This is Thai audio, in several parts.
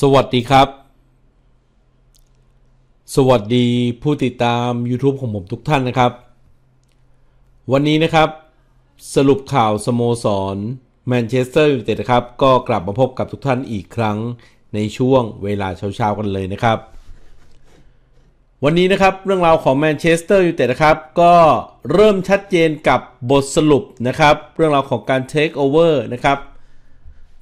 สวัสดีครับ สวัสดีผู้ติดตาม YouTube ของผมทุกท่านนะครับ วันนี้นะครับ สรุปข่าวสโมสรแมนเชสเตอร์ยูไนเต็ดนะครับ ก็กลับมาพบกับทุกท่านอีกครั้งในช่วงเวลาเช้าๆกันเลยนะครับ วันนี้นะครับเรื่องราวของแมนเชสเตอร์ยูไนเต็ดนะครับ ก็เริ่มชัดเจนกับบทสรุปนะครับ เรื่องราวของการเทคโอเวอร์นะครับ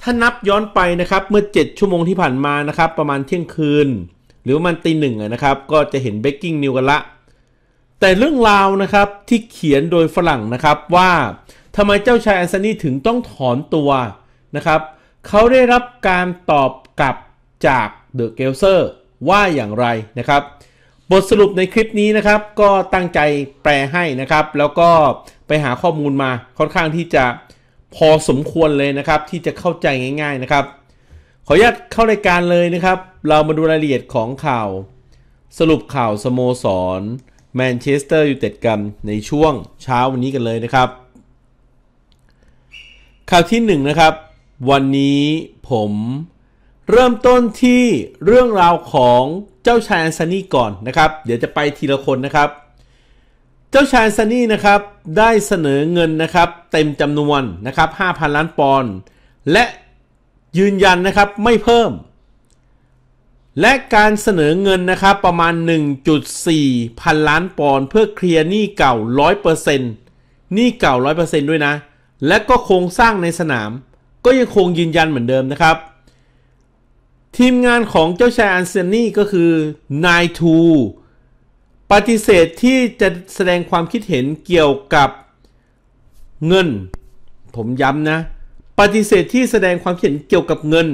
ถ้านับย้อนไปนะครับเมื่อ 7 ชั่วโมงที่ผ่านมานะครับ ประมาณเที่ยงคืน หรือมันตีหนึ่งนะครับก็จะเห็นเบกกิ้งนิวกันละแต่เรื่องราวนะครับที่เขียนโดยฝรั่งนะครับว่าทำไมเจ้าชายแอนซานีถึงต้องถอนตัวนะครับ เขาได้รับการตอบกลับจากเดอะเกลเซอร์ว่าอย่างไรนะครับ บทสรุปในคลิปนี้นะครับ ก็ตั้งใจแปลให้นะครับ แล้วก็ไปหาข้อมูลมาค่อนข้างที่จะพอสมควรเลยนะครับที่จะเข้าใจง่าย ๆนะครับ ขออนุญาตเข้ารายการเลยนะครับ เรามาดูรายละเอียดของข่าวสรุปข่าวสโมสรแมนเชสเตอร์ยูไนเต็ดกัน ในช่วงเช้าวันนี้กันเลยนะครับ ข่าวที่1นนะครับ วันนี้ผมเริ่มต้นที่เรื่องราวของเจ้าชายแอนซานี่ก่อนนะครับ เดี๋ยวจะไปทีละคนนะครับเจ้าชายซันนี่นะครับได้เสนอเงินนะครับเต็มจำนวนนะครับ5,000 ล้านปอนด์และยืนยันนะครับไม่เพิ่ม และการเสนอเงินนะครับประมาณ 1.4พันล้านปอนด์เพื่อเคลียร์หนี้เก่า 100%หนี้เก่า100%ด้วยนะ และก็โครงสร้างในสนาม ก็ยังคงยืนยันเหมือนเดิมนะครับ ทีมงานของเจ้าชายอันเซนนี่ก็คือนายทูปฏิเสธที่จะแสดงความคิดเห็นเกี่ยวกับเงิน ผมย้ำนะปฏิเสธที่แสดงความคิดเห็นเกี่ยวกับเงิน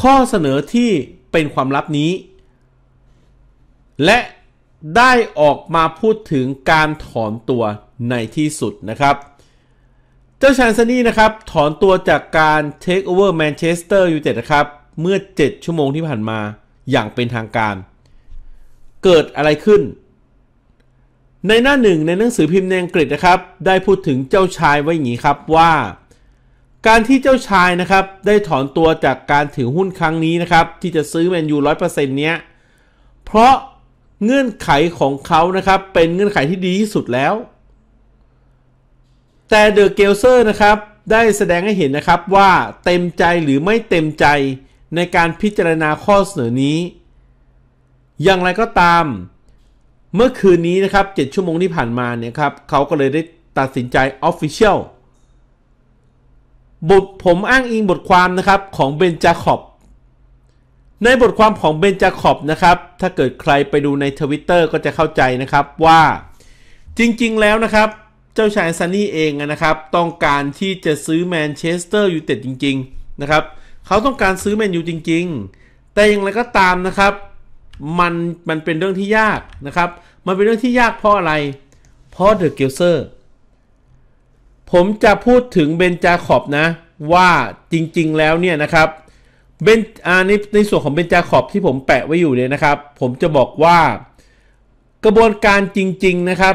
ข้อเสนอที่เป็นความลับนี้ และได้ออกมาพูดถึงการถอนตัวในที่สุดนะครับ เจ้าชานซนี่นะครับถอนตัวจากการเทคโอเวอร์แมนเชสเตอร์ยู d นะครับเมื่อ 7 ชั่วโมงที่ผ่านมาอย่างเป็นทางการเกิดอะไรขึ้น ในหน้าหนึ่งในหนังสือพิมพ์ในอังกฤษนะครับ ได้พูดถึงเจ้าชายไว้อย่างนี้ครับว่า การที่เจ้าชายนะครับได้ถอนตัวจากการถือหุ้นครั้งนี้นะครับ ที่จะซื้อแมนยูร้อยเปอร์เซ็นต์เนี้ย เพราะเงื่อนไขของเขานะครับเป็นเงื่อนไขที่ดีที่สุดแล้ว แต่เดอะเกลเซอร์นะครับ ได้แสดงให้เห็นนะครับว่าเต็มใจหรือไม่เต็มใจในการพิจารณาข้อเสนอนี้อย่างไรก็ตาม เมื่อคืนนี้นะครับ7ชั่วโมงที่ผ่านมาเนี่ยครับ เขาก็เลยได้ตัดสินใจ Official บทผมอ้างอิงบทความนะครับของเบนจาคอบในบทความของเบนจาคอบนะครับ ถ้าเกิดใครไปดูในทวิตเตอร์ก็จะเข้าใจนะครับว่า จริงๆแล้วนะครับ เจ้าชายซันนี่เองนะครับ ต้องการที่จะซื้อแมนเชสเตอร์ยูไนเต็ดจริง ๆนะครับ เขาต้องการซื้อแมนยูจริงๆ แต่อย่างไรก็ตามนะครับมันมันเป็นเรื่องที่ยากนะครับ มันเป็นเรื่องที่ยากเพราะอะไร เพราะเดอะเกลเซอร์ผมจะพูดถึงเบนจาขอบนะ ว่าจริงๆแล้วเนี่ยนะครับเบนอ่าในในส่วนของเบนจาขอบที่ผมแปะไว้อยู่เนี่ยนะครับ ผมจะบอกว่า กระบวนการจริงๆนะครับ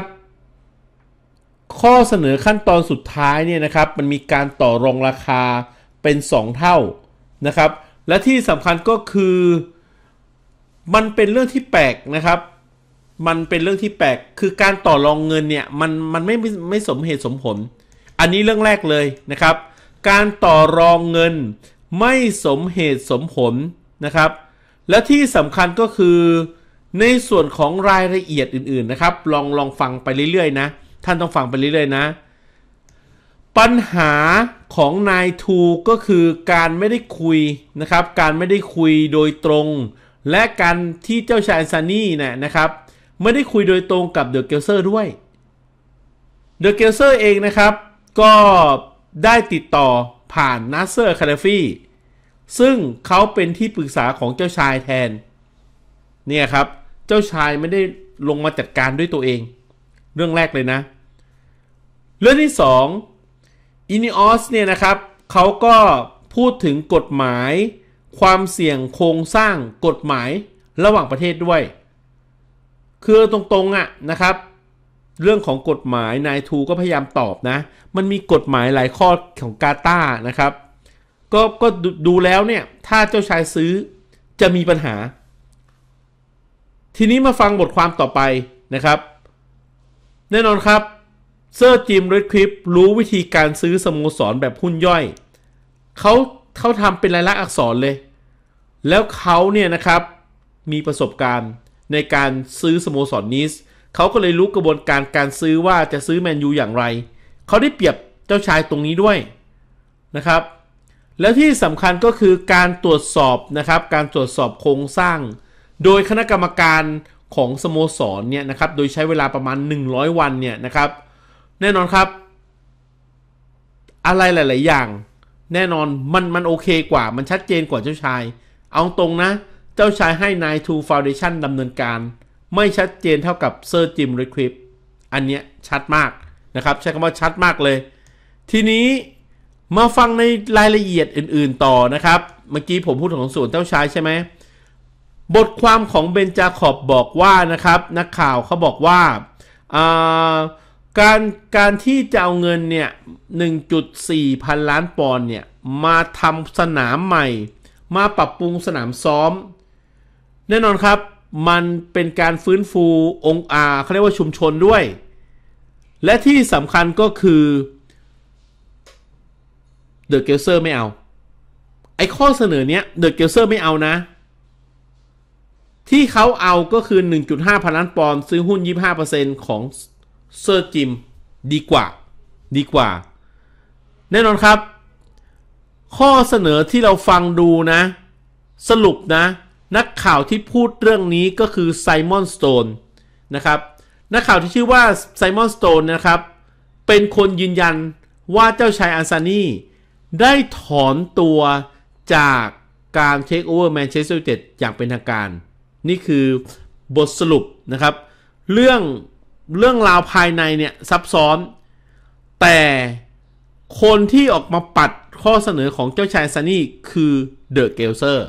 ข้อเสนอขั้นตอนสุดท้ายเนี่ยนะครับ มันมีการต่อรองราคาเป็น 2 เท่านะครับ และที่สำคัญก็คือมันเป็นเรื่องที่แปลกนะครับ มันเป็นเรื่องที่แปลก คือการต่อรองเงินเนี่ย มันมันไม่ไม่สมเหตุสมผล อันนี้เรื่องแรกเลยนะครับ การต่อรองเงินไม่สมเหตุสมผลนะครับ และที่สำคัญก็คือในส่วนของรายละเอียดอื่นๆนะครับ ลองลองฟังไปเรื่อยๆนะ ท่านต้องฟังไปเรื่อยๆนะ ปัญหาของนายทูก็คือการไม่ได้คุยนะครับ การไม่ได้คุยโดยตรงและการที่เจ้าชายซันนี่เนี่ยนะครับไม่ได้คุยโดยตรงกับเดอะเกลเซอร์ด้วยเดอะเกลเซอร์เองนะครับก็ได้ติดต่อผ่านนัสเซอร์คาราฟีซึ่งเขาเป็นที่ปรึกษาของเจ้าชายแทน เนี่ยครับ เจ้าชายไม่ได้ลงมาจัดการด้วยตัวเอง เรื่องแรกเลยนะ เรื่องที่2อินิออสเนี่ยนะครับเขาก็พูดถึงกฎหมายความเสี่ยงโครงสร้างกฎหมายระหว่างประเทศด้วย คือตรงๆอ่ะนะครับ เรื่องของกฎหมายนายทูก็พยายามตอบนะ มันมีกฎหมายหลายข้อของกาตานะครับ ก็ก็ดูแล้วเนี่ย ถ้าเจ้าชายซื้อจะมีปัญหา ทีนี้มาฟังบทความต่อไปนะครับ แน่นอนครับ เซอร์จิมเรดคลิป รู้วิธีการซื้อสโมสรแบบหุ้นย่อยเขาเขาทำเป็นลายลักษณ์อักษรเลยแล้วเขาเนี่ยนะครับมีประสบการณ์ในการซื้อสโมสรนนิสเขาก็เลยรู้กระบวนการการซื้อว่าจะซื้อแมนยูอย่างไรเขาได้เปรียบเจ้าชายตรงนี้ด้วยนะครับแล้วที่สำคัญก็คือการตรวจสอบนะครับการตรวจสอบโครงสร้าง โดยคณะกรรมการของสโมสรเนี่ยนะครับโดยใช้เวลาประมาณ 100 วันเนี่ยนะครับแน่นอนครับ อะไรหลาย ๆอย่าง แน่นอนมันมันโอเคกว่า มันชัดเจนกว่าเจ้าชายเอาตรงนะเจ้าชายให้นายทูฟาวเดชั่นดำเนินการ ไม่ชัดเจนเท่ากับเซอร์จิมรีควิป อันเนี้ยชัดมากนะครับ ใช้คำว่าชัดมากเลย ทีนี้มาฟังในรายละเอียดอื่นๆต่อนะครับ เมื่อกี้ผมพูดถึงส่วนเจ้าชายใช่ไหมบทความของเบนจาขอบบอกว่านะครับ นักข่าวเขาบอกว่าการการที่จะเอาเงินเนี่ย 1.4 พันล้านปอนด์เนี่ยมาทำสนามใหม่มา ปรับ ปรุงสนามซ้อม แน่นอนครับมันเป็นการฟื้นฟูองค์ อาเขาเรียกว่าชุมชนด้วย และที่สำคัญก็คือ เดอะเกลเซอร์ ไม่ เอา ไอ้ ข้อเสนอ เนี้ย เดอะเกลเซอร์ ไม่เอานะ ที่เขาเอาก็คือ 1.5 พัน ล้านปอนด์ซื้อหุ้น 25%ของ เซอร์จิม ดีกว่าดีกว่า แน่นอนครับข้อเสนอที่เราฟังดูนะ สรุปนะ นักข่าวที่พูดเรื่องนี้ก็คือไซมอนสโตนนะครับ นักข่าวที่ชื่อว่าไซมอนสโตนนะครับ เป็นคนยืนยันว่าเจ้าชายอันซานีได้ถอนตัวจากการเทคโอเวอร์แมนเชสเตอร์ยูไนเต็ดอย่างเป็นทางการ นี่คือบทสรุปนะครับเรื่องเรื่องราวภายในเนี่ย ซับซ้อน แต่คนที่ออกมาปัดข้อเสนอของเจ้าชายซันนี่คือเดอะเกลเซอร์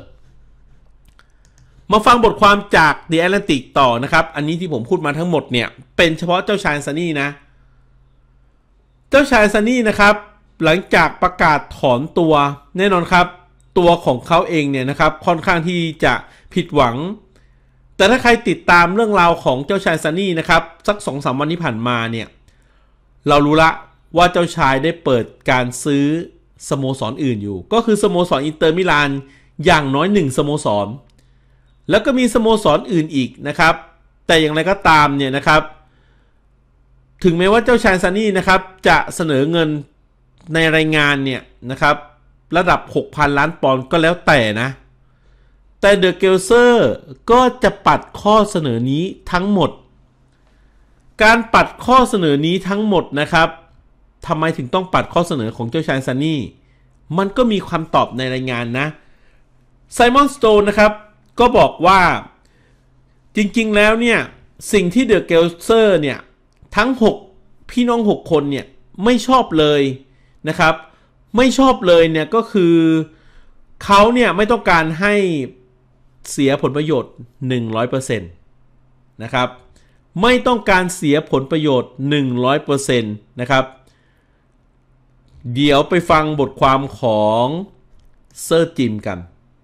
มาฟังบทความจาก The Atlantic ต่อนะครับ อันนี้ที่ผมพูดมาทั้งหมดเนี่ยเป็นเฉพาะเจ้าชายซันนี่นะ เจ้าชายซันนี่นะครับ หลังจากประกาศถอนตัว แน่นอนครับ ตัวของเขาเองเนี่ยนะครับค่อนข้างที่จะผิดหวัง แต่ถ้าใครติดตามเรื่องราวของเจ้าชายซันนี่นะครับ สัก2อสวันที่ผ่านมาเนี่ยเรารู้ละว่าเจ้าชายได้เปิดการซื้อสโมสรออื่นอยู่ ก็คือสโมสรอินเตอร์มิลานอย่างน้อยหนึ่งสโมสรแล้วก็มีสโมสรออื่นอีกนะครับ แต่อย่างไรก็ตามเนี่ยนะครับ ถึงแม้ว่าเจ้าชายซันนี่นะครับ จะเสนอเงินในรายงานเนี่ยนะครับ ระดับ 6,000 ล้านปอนด์ก็แล้วแต่นะแต่เดอะเกลเซอร์ก็จะปัดข้อเสนอนี้ทั้งหมด การปัดข้อเสนอนี้ทั้งหมดนะครับทำไมถึงต้องปัดข้อเสนอของเจ้าชายซันนี่ มันก็มีคำตอบในรายงานนะ ไซมอนสโตนนะครับ ก็บอกว่า จริงๆแล้วเนี่ย สิ่งที่เดอะเกลเซอร์เนี่ย ทั้ง 6 พี่น้อง 6 คนเนี่ย ไม่ชอบเลยนะครับ ไม่ชอบเลยเนี่ยก็คือ เขาเนี่ยไม่ต้องการให้เสียผลประโยชน์ 100%นะครับ ไม่ต้องการเสียผลประโยชน์ 100%นะครับเดี๋ยวไปฟังบทความของ เซอร์จิมกัน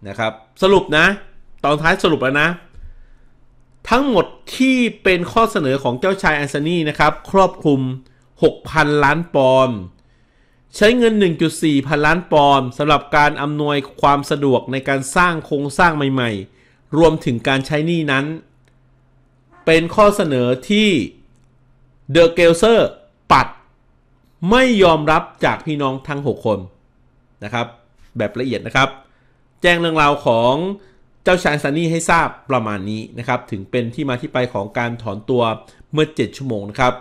นะครับ สรุปนะ ตอนท้ายสรุปแล้วนะ ทั้งหมดที่เป็นข้อเสนอของเจ้าชายแอนโซนีนะครับ ครอบคลุม 6,000 ล้านปอนด์ใช้เงิน 1.4 พันล้านปอนด์สำหรับการอำนวยความสะดวกในการสร้างโครงสร้างใหม่ๆ รวมถึงการใช้หนี้นั้น เป็นข้อเสนอที่เดอะเกลเซอร์ปัดไม่ยอมรับจากพี่น้องทั้ง 6 คนนะครับ แบบละเอียดนะครับ แจ้งเรื่องราวของเจ้าชายซันนี่ให้ทราบประมาณนี้นะครับ ถึงเป็นที่มาที่ไปของการถอนตัวเมื่อ 7 ชั่วโมงนะครับ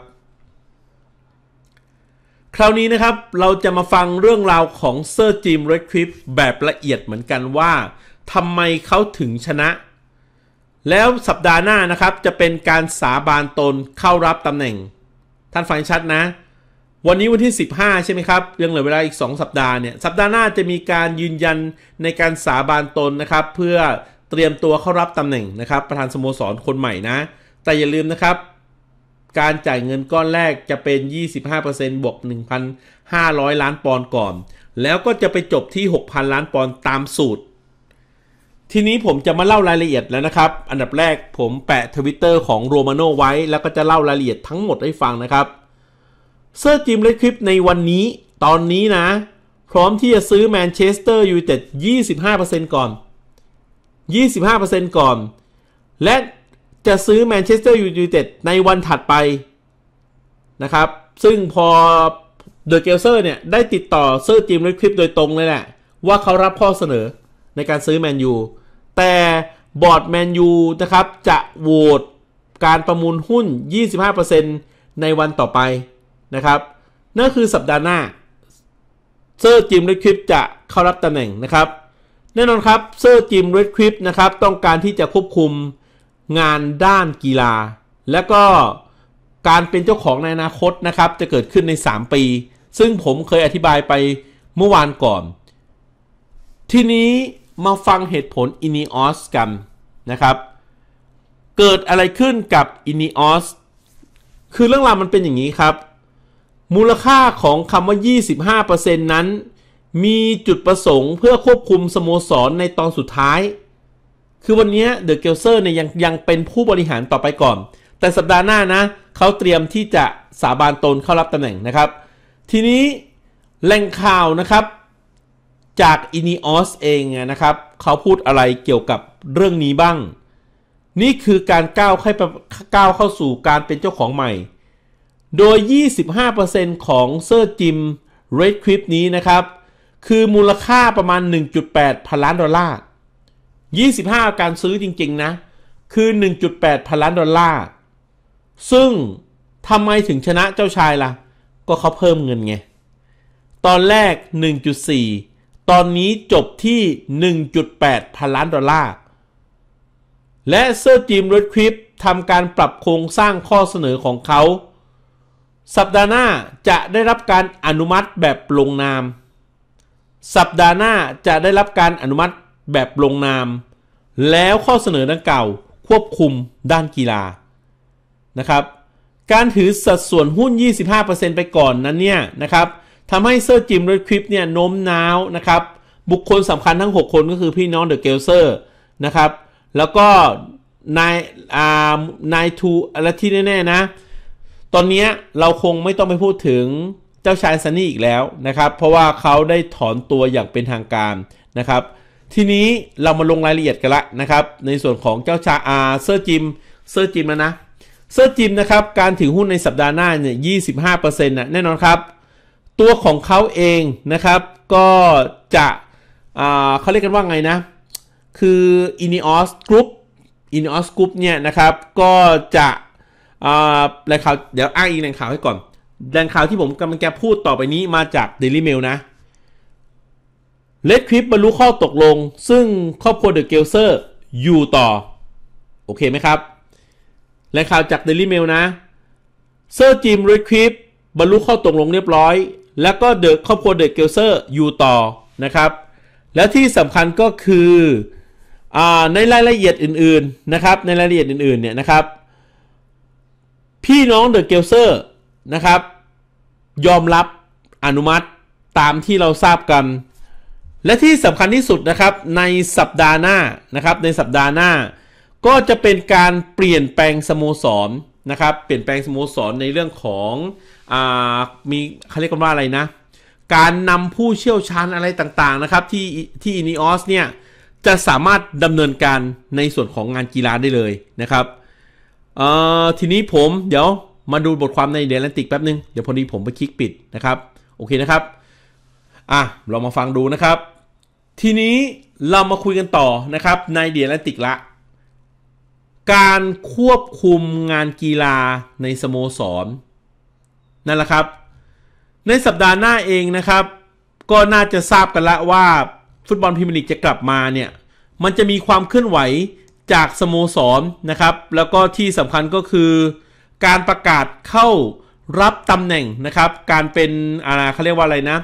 คราวนี้นะครับเราจะมาฟังเรื่องราวของเซอร์จิมเรดคริปแบบละเอียดเหมือนกันว่าทำไมเขาถึงชนะ แล้วสัปดาห์หน้านะครับจะเป็นการสาบานตนเข้ารับตำแหน่ง ท่านฟังชัดนะวันนี้วันที่ 15 ใช่ไหมครับยังเหลือเวลาอีก 2 สัปดาห์เนี่ย สัปดาห์หน้าจะมีการยืนยันในการสาบานตนนะครับ เพื่อเตรียมตัวเข้ารับตำแหน่งนะครับ ประธานสโมสรคนใหม่นะ แต่อย่าลืมนะครับ การจ่ายเงินก้อนแรกจะเป็น 25%บวก1,500 ล้านปอนด์ก่อน แล้วก็จะไปจบที่ 6,000 ล้านปอนด์ตามสูตร ทีนี้ผมจะมาเล่ารายละเอียดแล้วนะครับ อันดับแรกผมแปะทวิตเตอร์ของโรมาโนไว้แล้วก็จะเล่ารายละเอียดทั้งหมดให้ฟังนะครับเซอร์จิมเลดคลิปในวันนี้ ตอนนี้นะ พร้อมที่จะซื้อแมนเชสเตอร์ยูไนเต็ด25%ก่อน 25%ก่อน และจะซื้อแมนเชสเตอร์ยูไนเต็ดในวันถัดไปนะครับ ซึ่งพอเดอะเกลเซอร์เนี่ย ได้ติดต่อเซอร์จิมเลดคลิปโดยตรงเลยแหละ ว่าเขารับข้อเสนอในการซื้อแมนยู แต่บอร์ดแมนยูนะครับ จะโหวตการประมูลหุ้น 25%ในวันต่อไปนะครับ นั่นคือสัปดาห์หน้าเซอร์จิมเรดคริปจะเข้ารับตำแหน่งนะครับ แน่นอนครับเซอร์จิมเรดคริปนะครับ ต้องการที่จะควบคุมงานด้านกีฬา และก็การเป็นเจ้าของในอนาคตนะครับ จะเกิดขึ้นใน 3 ปี ซึ่งผมเคยอธิบายไปเมื่อวานก่อน ทีนี้มาฟังเหตุผลอินิออสกันนะครับ เกิดอะไรขึ้นกับอินิออสคือเรื่องราวมันเป็นอย่างนี้ครับมูลค่าของคำว่า 25%นั้น มีจุดประสงค์เพื่อควบคุมสโมสรในตอนสุดท้าย คือวันนี้เดอะเกลเซอร์เนี่ยยังยังเป็นผู้บริหารต่อไปก่อน แต่สัปดาห์หน้านะเขาเตรียมที่จะสาบานตนเข้ารับตำแหน่งนะครับ ทีนี้แหล่งข่าวนะครับจากอินิออสเองนะครับเขาพูดอะไรเกี่ยวกับเรื่องนี้บ้าง นี่คือการก้าวเข้าก้าวเข้าสู่การเป็นเจ้าของใหม่โดย 25%ของเซอร์จิมเรดคลิปนี้นะครับ คือมูลค่าประมาณ 1.8 พันล้านดอลลาร์ 25 การซื้อจริงๆ นะ คือ 1.8 พันล้านดอลลาร์ ซึ่ง ทำไมถึงชนะเจ้าชายละ่ะ ก็เขาเพิ่มเงินไง ตอนแรก 1.4 ตอนนี้จบที่ 1.8 พันล้านดอลลาร์ และเซอร์จิมเรดคลิปทำการปรับโครงสร้างข้อเสนอของเขาสัปดาห์หน้าจะได้รับการอนุมัติแบบลงนาม สัปดาห์หน้าจะได้รับการอนุมัติแบบลงนาม แล้วข้อเสนอดังเก่าควบคุมด้านกีฬานะครับ การถือสัดส่วนหุ้น 25%ไปก่อนนั้นเนี่ยนะครับทำให้เซอร์จิมเรดคลิปเนี่ยโน้มน้าวนะครับ บุคคลสำคัญทั้ง 6 คนก็คือพี่น้องเดอะเกลเซอร์นะครับ แล้วก็นายอ่านายทูอะไรที่แน่ๆนะตอนนี้เราคงไม่ต้องไปพูดถึงเจ้าชายซันนี่อีกแล้วนะครับ เพราะว่าเขาได้ถอนตัวอย่างเป็นทางการนะครับ ทีนี้เรามาลงรายละเอียดกันละนะครับ ในส่วนของเจ้าชายอาเซอร์จิมเซอร์จิมนะเซอร์จิมนะครับ การถือหุ้นในสัปดาห์หน้าเนี่ย 25เปอร์เซ็นต์นะแน่นอนครับ ตัวของเขาเองนะครับ ก็จะเขาเรียกกันว่าไงนะ คือ i n e o s Group i n e o s Group เนี่ยนะครับก็จะแหงข่าว เดี๋ยวอ้างอิงแรงข่าวให้ก่อนแรงข่าวที่ผมกำลังจะพูดต่อไปนี้มาจาก Daily Mail นะเลดคลิปบรรลุข้อตกลง ซึ่งครอบครัวเดอะเกลเซอร์ อยู่ต่อ โอเคไหมครับแรงข่าวจาก Daily Mail นะ เซอร์จิมเรดคลิปบรรลุข้อตกลงเรียบร้อย แล้วก็เดอะครอบครัวเดอะเกลเซอร์อยู่ต่อนะครับ และที่สำคัญก็คืออในรายละเอียดอื่นๆนะครับ ในรายละเอียดอื่นๆเนี่ยนะครับพี่น้องเดอะเกลเซอร์นะครับ ยอมรับอนุมัติตามที่เราทราบกัน และที่สำคัญที่สุดนะครับ ในสัปดาห์หน้านะครับ ในสัปดาห์หน้า ก็จะเป็นการเปลี่ยนแปลงสโมสรนะครับเปลี่ยนแปลงสโมสรในเรื่องของอมีเขาเรียกกันว่าอะไรนะ การนำผู้เชี่ยวชาญอะไรต่างๆนะครับที่ที่อินิออสเนี่ยจะสามารถดำเนินการในส่วนของงานกีฬาได้เลยนะครับเอ่อทีนี้ผมเดี๋ยวมาดูบทความในเดลันติกแป๊บนึง เดี๋ยวพอดีผมไปคลิกปิดนะครับ โอเคนะครับ อ่ะเรามาฟังดูนะครับ ทีนี้เรามาคุยกันต่อนะครับในเดลันติกละการควบคุมงานกีฬาในสโมสรนนั่นแหละครับ ในสัปดาห์หน้าเองนะครับ ก็น่าจะทราบกันละว่า ฟุตบอลพรีเมียร์ลีกจะกลับมาเนี่ย มันจะมีความเคลื่อนไหวจากสโมสรนนะครับ แล้วก็ที่สำคัญก็คือ การประกาศเข้ารับตำแหน่งนะครับ การเป็นอะไรเขาเรียกว่าอะไรนะ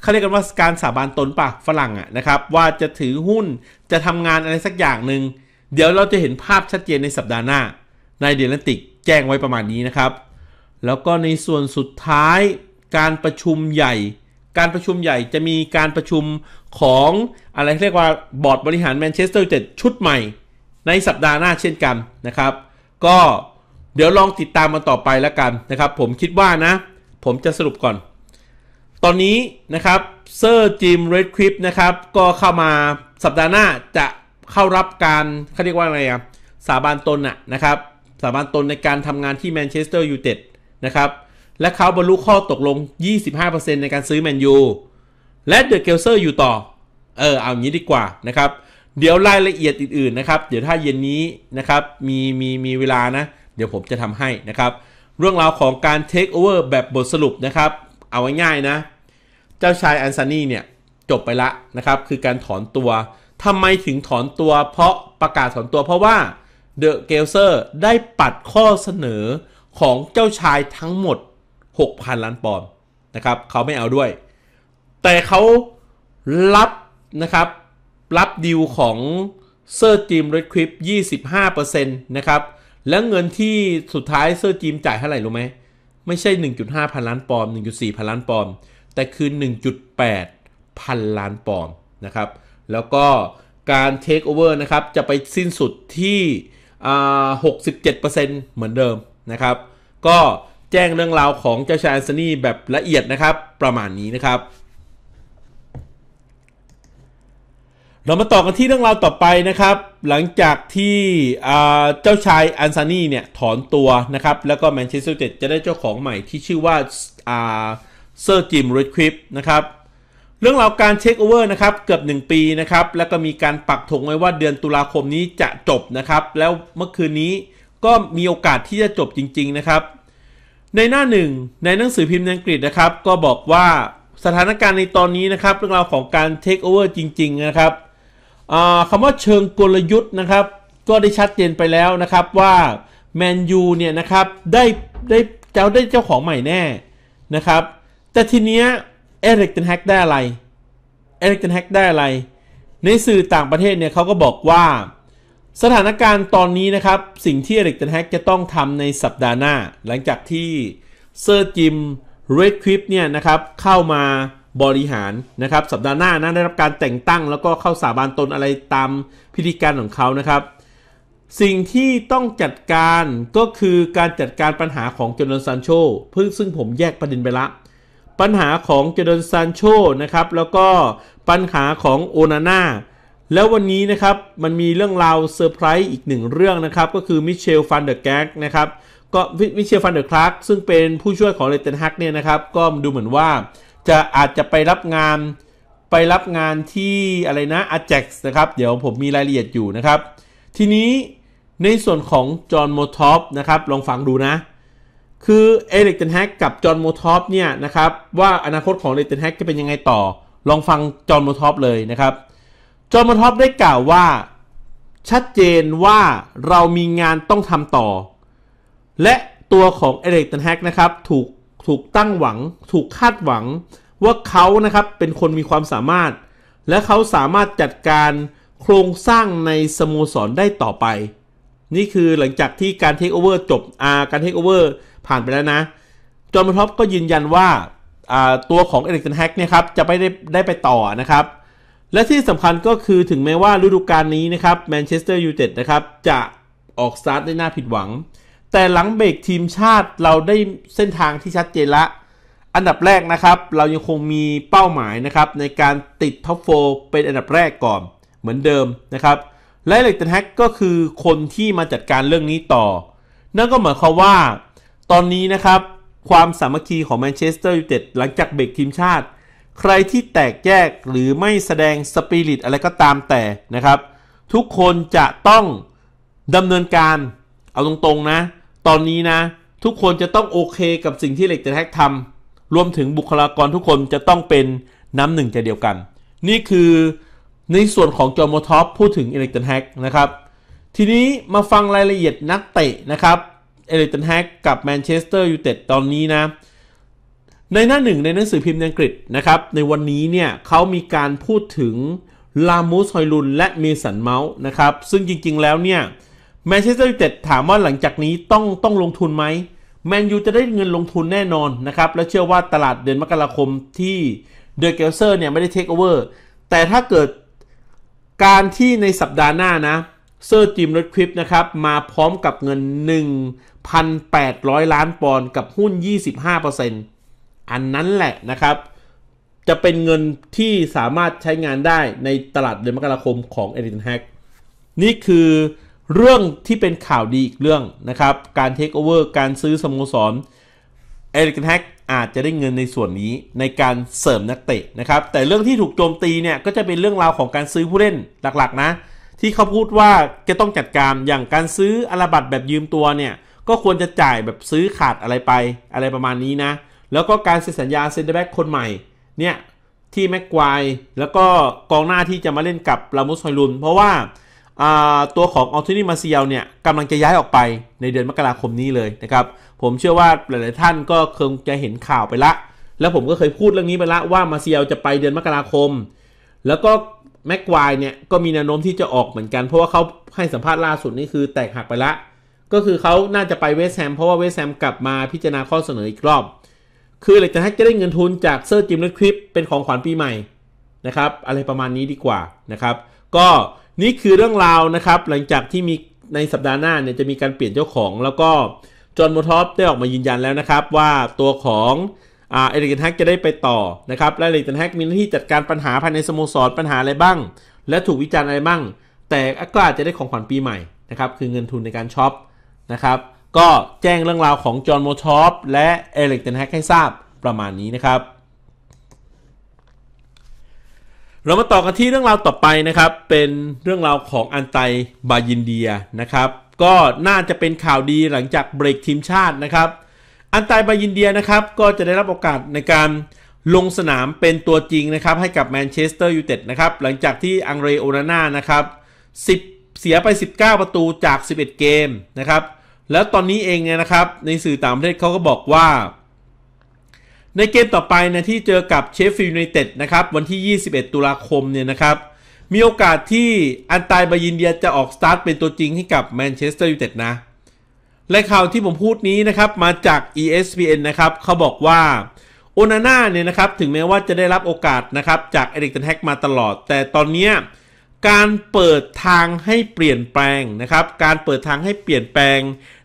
เขาเรียกกันว่าการสาบานตนปากฝรั่งอะนะครับ ว่าจะถือหุ้น จะทำงานอะไรสักอย่างหนึ่ง เดี๋ยวเราจะเห็นภาพชัดเจนในสัปดาห์หน้า ในเดลนติกแจ้งไว้ประมาณนี้นะครับ แล้วก็ในส่วนสุดท้ายการประชุมใหญ่ การประชุมใหญ่จะมีการประชุมของอะไรเรียกว่าบอร์ดบริหารแมนเชสเตอร์เจ็ดชุดใหม่ในสัปดาห์หน้าเช่นกันนะครับ ก็เดี๋ยวลองติดตามมันต่อไปแล้วกันนะครับ ผมคิดว่านะผมจะสรุปก่อน ตอนนี้นะครับเซอร์จิมเรดคริปนะครับ ก็เข้ามาสัปดาห์หน้าจะเข้ารับการเขาเรียกว่าอะไรอะสาบานตนอะนะครับ สาบานตนในการทำงานที่แมนเชสเตอร์ยูไนเต็ดนะครับ และเขาบรรลุข้อตกลง 25%ในการซื้อแมนยูและเดอะเกลเซอร์อยู่ต่อ เออเอางี้ดีกว่านะครับเดี๋ยวรายละเอียดอื่นๆนะครับ เดี๋ยวถ้าเย็นนี้นะครับ มีมีมีเวลานะ เดี๋ยวผมจะทำให้นะครับ เรื่องราวของการเทคโอเวอร์แบบบทสรุปนะครับ เอาง่ายๆนะ เจ้าชายอันซานี่เนี่ย จบไปละนะครับ คือการถอนตัวทำไมถึงถอนตัวเพราะประกาศถอนตัวเพราะว่าเดอะเกลเซอร์ได้ปัดข้อเสนอของเจ้าชายทั้งหมด 6,000 ล้านปอนด์นะครับเขาไม่เอาด้วย แต่เขารับนะครับรับดิวของเซอร์จิมเรดคริป25%นะครับ แล้วเงินที่สุดท้ายเซอร์จิมจ่ายเท่าไหร่รู้ไหม ไม่ใช่ 1.5 พันล้านปอนด์1.4 พันล้านปอนด์แต่คือ 1.8 พันล้านปอนด์นะครับ แล้วก็การเทคโอเวอร์นะครับ จะไปสิ้นสุดที่ 67%เหมือนเดิมนะครับ ก็แจ้งเรื่องราวของเจ้าชายอันซนีแบบละเอียดนะครับ ประมาณนี้นะครับเรามาต่อกันที่เรื่องราวต่อไปนะครับ หลังจากที่เจ้าชายอันซานี่เนี่ยถอนตัวนะครับ แล้วก็แมนเชสเตอร์ยูไนเต็ดจะได้เจ้าของใหม่ที่ชื่อว่าเซอร์จิมรูดคริปนะครับ เรื่องราวการเช็คโอเวอร์นะครับเกือบ 1 ปีนะครับ แล้วก็มีการปักธงไว้ว่าเดือนตุลาคมนี้จะจบนะครับ แล้วเมื่อคืนนี้ก็มีโอกาสที่จะจบจริงๆนะครับ ในหน้าหนึ่งในหนังสือพิมพ์อังกฤษนะครับ ก็บอกว่าสถานการณ์ในตอนนี้นะครับ เรื่องราวของการเทคโอเวอร์จริง ๆ นะครับคำว่าเชิงกลยุทธ์นะครับ ก็ได้ชัดเจนไปแล้วนะครับว่า แมนยูเนี่ยนะครับ ได้ได้เจ้าได้เจ้าของใหม่แน่นะครับ แต่ทีเนี้ยเอริกเทนแฮกได้อะไรเอริกเทนแฮกได้อะไร ในสื่อต่างประเทศเนี่ยเขาก็บอกว่า สถานการณ์ตอนนี้นะครับสิ่งที่เอริกเทนแฮกจะต้องทำในสัปดาห์หน้า หลังจากที่เซอร์จิมเรดคริปเนี่ยนะครับเข้ามาบริหารนะครับสัปดาห์หน้านะได้รับการแต่งตั้ง แล้วก็เข้าสาบานตนอะไรตามพิธีการของเขานะครับ สิ่งที่ต้องจัดการก็คือการจัดการปัญหาของเจดอนซานโชเพิ่งซึ่งผมแยกประเด็นไปละ ปัญหาของเจดอนซานโชนะครับแล้วก็ปัญหาของโอนาน่าแล้ววันนี้นะครับมันมีเรื่องราวเซอร์ไพรส์อีกหนึ่งเรื่องนะครับก็คือมิเชลฟันเดอร์แก๊กนะครับก็มิเชลฟันเดอร์คลาร์กซึ่งเป็นผู้ช่วยของเลตันฮักเนี่ยนะครับก็ดูเหมือนว่าจะอาจจะไปรับงานไปรับงานที่อะไรนะอ a จ็กนะครับเดี๋ยวผมมีรายละเอียดอยู่นะครับ ทีนี้ในส่วนของจอห์นโมท็อปนะครับลองฟังดูนะ คือเอเล็กเันแฮกกับจอห์นโมท็อปเนี่ยนะครับว่าอนาคตของเอเล็กเันแฮกจะเป็นยังไงต่อลองฟังจอห์นโมท็อปเลยนะครับ จอห์นโมท็อปได้กล่าวว่าชัดเจนว่าเรามีงานต้องทำต่อ และตัวของเอเล็กเันแฮกนะครับถูกถูกตั้งหวังถูกคาดหวังว่าเขานะครับเป็นคนมีความสามารถ และเขาสามารถจัดการโครงสร้างในสโมสรได้ต่อไป นี่คือหลังจากที่การเทคโอเวอร์จบอาการเทคโอเวอร์ผ่านไปแล้วนะ จอห์นท็อปก็ยืนยันว่าตัวของเอริกสันแฮกเนี่ยครับจะไปได้ได้ไปต่อนะครับ และที่สำคัญก็คือถึงแม้ว่าฤดูกาลนี้นะครับแมนเชสเตอร์ยูไนเต็ดนะครับจะออกสตาร์ทได้น่าผิดหวังแต่หลังเบรกทีมชาติเราได้เส้นทางที่ชัดเจนละ อันดับแรกนะครับ เรายังคงมีเป้าหมายนะครับ ในการติดท็อปโฟเป็นอันดับแรกก่อนเหมือนเดิมนะครับ และเล็กตนแฮกก็คือคนที่มาจัดการเรื่องนี้ต่อ นั่นก็หมายความว่า ตอนนี้นะครับ ความสามัคคีของแมนเชสเตอร์ยูไนเต็ดหลังจากเบรกทีมชาติ ใครที่แตกแยกหรือไม่แสดงสปิริตอะไรก็ตามแต่นะครับ ทุกคนจะต้องดำเนินการเอาตรงๆนะตอนนี้นะ ทุกคนจะต้องโอเคกับสิ่งที่เหล็กเดอะแท็กทำรวมถึงบุคลากรทุกคนจะต้องเป็นน้ำหนึ่งใจเดียวกัน นี่คือในส่วนของจอมท็อปพูดถึงเอลิกตันแฮกนะครับ ทีนี้มาฟังรายละเอียดนักเตะนะครับเอลิกตันแฮกกับแมนเชสเตอร์ยูไนเต็ดตอนนี้นะ ในหน้าหนึ่งในหนังสือพิมพ์อังกฤษนะครับ ในวันนี้เนี่ยเขามีการพูดถึงลามูสฮอยลุนและเมสัน เมาส์นะครับซึ่งจริงๆ แล้วเนี่ยแมนเชสเตอร์ยูไนเต็ดถามว่าหลังจากนี้ต้องต้องลงทุนไหมแมนยูจะได้เงินลงทุนแน่นอนนะครับ และเชื่อว่าตลาดเดือนมกราคมที่เดอเกลเซอร์เนี่ยไม่ได้เทคโอเวอร์แต่ถ้าเกิดการที่ในสัปดาห์หน้านะ เซอร์จิมรดคลิปนะครับ มาพร้อมกับเงิน 1,800 ล้านปอนด์กับหุ้น 25%อันนั้นแหละนะครับ จะเป็นเงินที่สามารถใช้งานได้ในตลาดเดือนมกราคมของเอริทันแฮกนี่คือเรื่องที่เป็นข่าวดีอีกเรื่องนะครับ การเทคโอเวอร์การซื้อสโมสรเอริกันแฮกอาจจะได้เงินในส่วนนี้ในการเสริมนักเตะนะครับ แต่เรื่องที่ถูกโจมตีเนี่ยก็จะเป็นเรื่องราวของการซื้อผู้เล่นหลักๆนะ ที่เขาพูดว่าจะต้องจัดการอย่างการซื้ออาราบัตแบบยืมตัวเนี่ย ก็ควรจะจ่ายแบบซื้อขาดอะไรไปอะไรประมาณนี้นะแล้วก็การเซ็นสัญญาเซ็นเตอร์แบ็กคนใหม่เนี่ย ที่แม็กควายแล้วก็กองหน้าที่จะมาเล่นกับลามุสฮอยลุนเพราะว่าตัวของออเทนี่มาเซียลเนี่ยกำลังจะย้ายออกไปในเดือนมกราคมนี้เลยนะครับผมเชื่อว่าหลายๆท่านก็คงจะเห็นข่าวไปละ แล้วผมก็เคยพูดเรื่องนี้ไปละว่ามาเซียลจะไปเดือนมกราคม แล้วก็แม็กควายเนี่ยก็มีแนวโน้มที่จะออกเหมือนกันเพราะว่าเขาให้สัมภาษณ์ล่าสุดนี่คือแตกหักไปละก็คือเขาน่าจะไปเวสแฮมเพราะว่าเวสแฮมกลับมาพิจารณาข้อเสนออีกรอบ คือหลังจากที่จะได้เงินทุนจากเซอร์จิมเละคลิปเป็นของขวัญปีใหม่นะครับอะไรประมาณนี้ดีกว่านะครับ ก็นี่คือเรื่องราวนะครับหลังจากที่มีในสัปดาห์หน้าเนี่ยจะมีการเปลี่ยนเจ้าของ แล้วก็จอห์นโมท็อปได้ออกมายืนยันแล้วนะครับว่าตัวของเอริกันแฮกจะได้ไปต่อนะครับและเอริกันแฮกมีหน้าที่จัดการปัญหาภายในสโมสรปัญหาอะไรบ้าง และถูกวิจารณ์อะไรบ้างแต่อากาจจะได้ของขวัญปีใหม่นะครับคือเงินทุนในการช็อปนะครับ ก็แจ้งเรื่องราวของจอห์นโมท็อปและเอริกันแฮกให้ทราบประมาณนี้นะครับเรามาต่อกันที่เรื่องราวต่อไปนะครับเป็นเรื่องราวของอันไตบายินเดียนะครับก็น่าจะเป็นข่าวดีหลังจากเบรกทีมชาตินะครับ อันไตบายินเดียนะครับก็จะได้รับโอกาสในการลงสนามเป็นตัวจริงนะครับให้กับแมนเชสเตอร์ยูไนเต็ดนะครับหลังจากที่อังเรโอนาน่านะครับสิบเสียไป 19 ประตูจาก 11 เกมนะครับแล้วตอนนี้เองเนี่ยนะครับในสื่อต่างประเทศเขาก็บอกว่าในเกมต่อไปนะที่เจอกับเชฟฟิลด์ยูไนเต็ดนะครับวันที่ 21 ตุลาคมเนี่ยนะครับมีโอกาสที่อันตายบายินเดียจะออกสตาร์ทเป็นตัวจริงให้กับแมนเชสเตอร์ยูไนเต็ดนะและข่าวที่ผมพูดนี้นะครับมาจาก ESPN นะครับเขาบอกว่า โอนาน่าเนี่ยนะครับถึงแม้ว่าจะได้รับโอกาสนะครับจากเอริกตันแฮกมาตลอด แต่ตอนนี้การเปิดทางให้เปลี่ยนแปลงนะครับการเปิดทางให้เปลี่ยนแปลง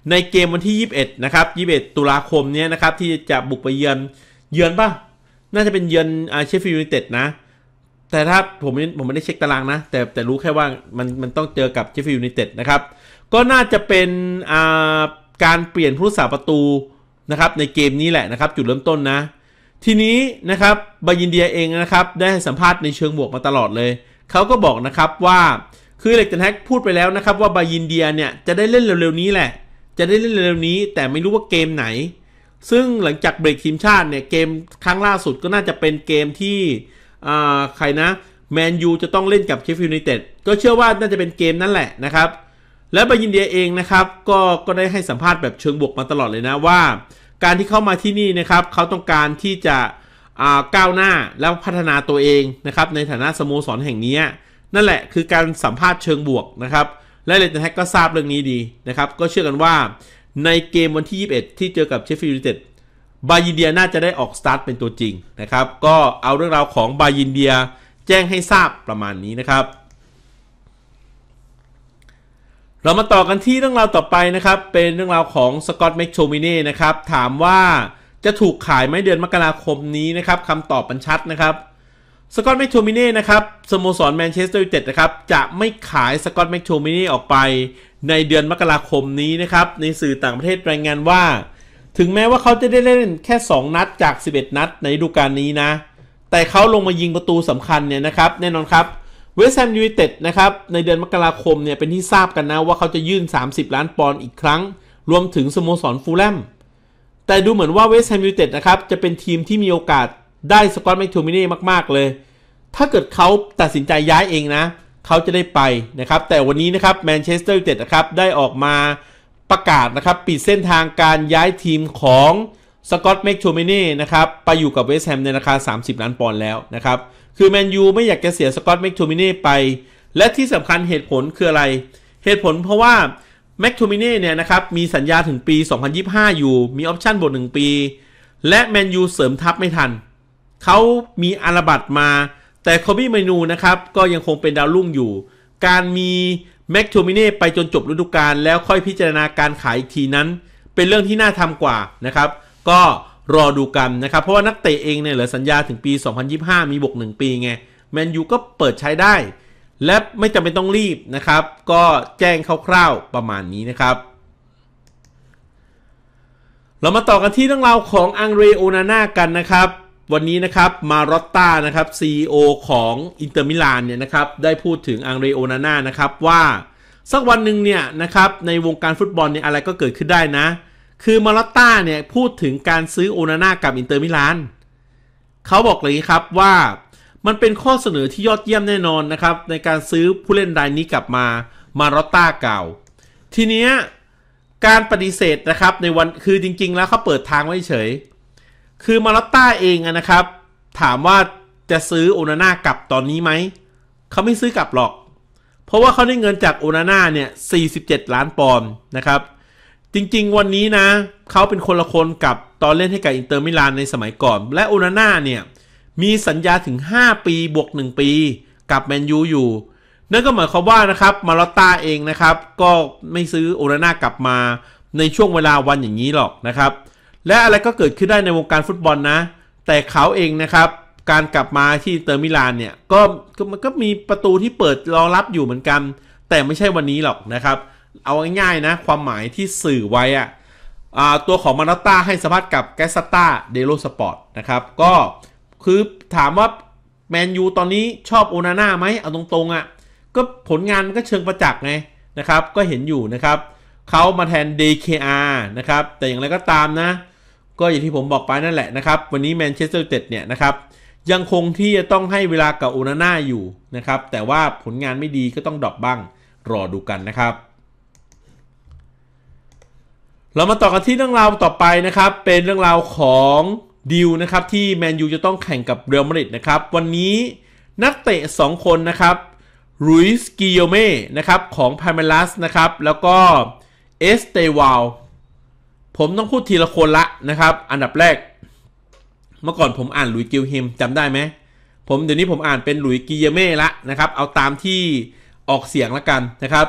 ในเกมวันที่ 21นะครับ21 ตุลาคมเนี่ยนะครับที่จะบุกไปเยือนเยือนป่ะ น่าจะเป็นเยือนอาเชฟฟิลด์เต็ดนะ แต่ถ้าผมผมไม่ได้เช็คตารางนะ แต่แต่รู้แค่ว่ามันมันต้องเจอกับเชฟฟิลด์ยูไนเต็ดนะครับ ก็น่าจะเป็นอ่าการเปลี่ยนผู้สาประตูนะครับในเกมนี้แหละนะครับ จุดเริ่มต้นนะ ทีนี้นะครับบายินเดียเองนะครับได้สัมภาษณ์ในเชิงบวกมาตลอดเลย เขาก็บอกนะครับว่าคือเล็กเตนแฮกพูดไปแล้วนะครับ ว่าบายินเดียเนี่ยจะได้เล่นเร็วๆนี้แหละ จะได้เล่นเร็วๆนี้ แต่ไม่รู้ว่าเกมไหนซึ่งหลังจากเบรกทีมชาติเนี่ย เกมครั้งล่าสุดก็น่าจะเป็นเกมที่ใครนะ แมนยูจะต้องเล่นกับเชฟฟิลด์ยูไนเต็ดก็เชื่อว่าน่าจะเป็นเกมนั่นแหละนะครับ และบายินเดียเองนะครับก็ก็ได้ให้สัมภาษณ์แบบเชิงบวกมาตลอดเลยนะว่า การที่เข้ามาที่นี่นะครับ เขาต้องการที่จะก้าวหน้าแล้วพัฒนาตัวเองนะครับในฐานะสโมสรแห่งนี้นั่นแหละ คือการสัมภาษณ์เชิงบวกนะครับ และเลนแฮกก็ทราบเรื่องนี้ดีนะครับก็เชื่อกันว่าในเกมวันที่ 21 ที่เจอกับเชฟฟิลด์ยูไนเต็ด บายินเดียน่าจะได้ออกสตาร์ทเป็นตัวจริงนะครับ ก็เอาเรื่องราวของบายินเดียแจ้งให้ทราบประมาณนี้นะครับ เรามาต่อกันที่เรื่องราวต่อไปนะครับ เป็นเรื่องราวของสกอตแม็กโชมิเน่นะครับ ถามว่าจะถูกขายไหมเดือนมกราคมนี้นะครับคำตอบมันชัดนะครับ สกอตแม็กโชมิเน่นะครับสโมสรแมนเชสเตอร์ยูไนเต็ดนะครับ จะไม่ขายสกอตแม็กโชมิเน่ออกไปในเดือนมกราคมนี้นะครับ ในสื่อต่างประเทศรายงานว่า ถึงแม้ว่าเขาจะได้เล่นแค่ 2 นัดจาก 11 นัดในฤดูกาลนี้นะ แต่เขาลงมายิงประตูสำคัญเนี่ยนะครับแน่นอนครับเวสต์แฮมยูไนเต็ดนะครับ ในเดือนมกราคมเนี่ย เป็นที่ทราบกันนะว่าเขาจะยื่น 30 ล้านปอนด์อีกครั้ง รวมถึงสโมสรฟูลแลมแต่ดูเหมือนว่าเวสต์แฮมยูไนเต็ดนะครับ จะเป็นทีมที่มีโอกาสได้สกอตแมคโทมินีมากๆเลย ถ้าเกิดเขาตัดสินใจย้ายเองนะเเขาจะได้ไปนะครับ แต่วันนี้นะครับแมนเชสเตอร์ยูไนเต็ดนะครับได้ออกมาประกาศนะครับปิดเส้นทางการย้ายทีมของสกอตแม็กโชเมเน่นะครับ ไปอยู่กับเวสต์แฮมในราคา 30ล้านปอนด์แล้วนะครับ คือแมนยูไม่อยากจะเสียสกอตแม็กโชเมเน่ไป และที่สำคัญเหตุผลคืออะไร เหตุผลเพราะว่าแม็กโชเมเน่เนี่ยนะครับ มีสัญญาถึงปี 2025 อยู่มีออปชั่นบท1ปี และแมนยูเสริมทัพไม่ทัน เขามีอาราบัตมาแต่คอบี้เมนูนะครับก็ยังคงเป็นดาวรุ่งอยู่ การมีแม็กโทมิเน่ไปจนจบฤดูกาลแล้วค่อยพิจารณาการขายอีกทีนั้น เป็นเรื่องที่น่าทำกว่านะครับ ก็รอดูกันนะครับ เพราะว่านักเตะเองเนี่ยเหลือสัญญาถึงปี 2025 มีบวก1 ปีไงแมนยูก็เปิดใช้ได้ และไม่จำเป็นต้องรีบนะครับ ก็แจ้งคร่าวๆประมาณนี้นะครับ เรามาต่อกันที่เรื่องราวของอังเรโอนาน่ากันนะครับวันนี้นะครับ มารอตตานะครับ CEO ของอินเตอร์มิลานเนี่ยนะครับ ได้พูดถึงอังเรโอนาน่านะครับว่าสักวันหนึ่งเนี่ยนะครับในวงการฟุตบอลเนี่ยอะไรก็เกิดขึ้นได้นะ คือมารอตตาเนี่ยพูดถึงการซื้อโอนาน่ากับอินเตอร์มิลานเขาบอกเลยครับว่ามันเป็นข้อเสนอที่ยอดเยี่ยมแน่นอนนะครับในการซื้อผู้เล่นรายนี้กลับมา มารอตตาเก่าทีเนี้ยการปฏิเสธนะครับในวันคือจริงๆ แล้วเขาเปิดทางไว้เฉยคือมาลอตต้าเองนะครับ ถามว่าจะซื้อโอนาน่ากลับตอนนี้ไหมเขาไม่ซื้อกลับหรอก เพราะว่าเขาได้เงินจากโอนาน่าเนี่ย 47 ล้านปอนด์นะครับ จริงๆวันนี้นะ เขาเป็นคนละคนกับตอนเล่นให้กับอินเตอร์มิลานในสมัยก่อน และโอนาน่าเนี่ย มีสัญญาถึง 5 ปีบวก 1 ปี กับแมนยูอยู่ นั่นก็หมายความว่านะครับ มาลอต้าเองนะครับ ก็ไม่ซื้อโอนาน่ากลับมาในช่วงเวลาวันอย่างนี้หรอกนะครับและอะไรก็เกิดขึ้นได้ในวงการฟุตบอลนะ แต่เขาเองนะครับ การกลับมาที่เตอร์มิลานเนี่ยก็มันก็มีประตูที่เปิดรองรับอยู่เหมือนกัน แต่ไม่ใช่วันนี้หรอกนะครับ เอาง่ายๆนะ ความหมายที่สื่อไว้อะตัวของมานาต้าให้สัมภาษณ์กับแกสตาเดโลสปอร์ตนะครับ ก็คือถามว่าแมนยูตอนนี้ชอบโอนาน่าไหมเอาตรงๆอะ่ะก็ผลงานนก็เชิงประจักษ์ไงนะครับ ก็เห็นอยู่นะครับเขามาแทน DKR นะครับแต่อย่างไรก็ตามนะก็อย่างที่ผมบอกไปนั่นแหละนะครับ วันนี้แมนเชสเตอร์ยูไนเต็ดเนี่ยนะครับยังคงที่จะต้องให้เวลากับโอนาน่าอยู่นะครับแต่ว่าผลงานไม่ดีก็ต้องดรอปบ้างรอดูกันนะครับ เรามาต่อกันที่เรื่องราวต่อไปนะครับ เป็นเรื่องราวของดิวนะครับที่แมนยูจะต้องแข่งกับเรอัลมาดริดนะครับ วันนี้นักเตะ2 คนนะครับรุยส์กิโยเม่นะครับของพาเมลัสนะครับ แล้วก็เอสเตวาลผมต้องพูดทีละคนละนะครับ อันดับแรก เมื่อก่อนผมอ่านหลุยกิลเฮมจำได้ไหมผมเดี๋ยวนี้ผมอ่านเป็นหลุยกิเยเม่ละนะครับ เอาตามที่ออกเสียงละกันนะครับ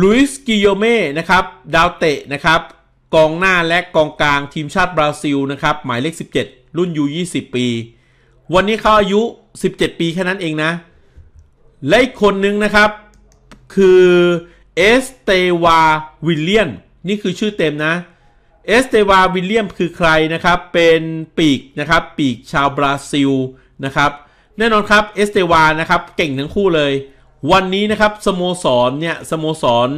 ลุยส์กิโยเม่นะครับ ดาวเตะนะครับ กองหน้าและกองกลางทีมชาติบราซิลนะครับ หมายเลข 17 รุ่นยู20ปี วันนี้เขาอายุ 17 ปีแค่นั้นเองนะ และอีกคนนึงนะครับ คือเอสเตวา วิลเลียน นี่คือชื่อเต็มนะเอสเตวาวิลเลียมคือใครนะครับ เป็นปีกนะครับ ปีกชาวบราซิลนะครับ แน่นอนครับเอสเตวานะครับเก่งทั้งคู่เลย วันนี้นะครับ สโมสรเนี่ยสโมสร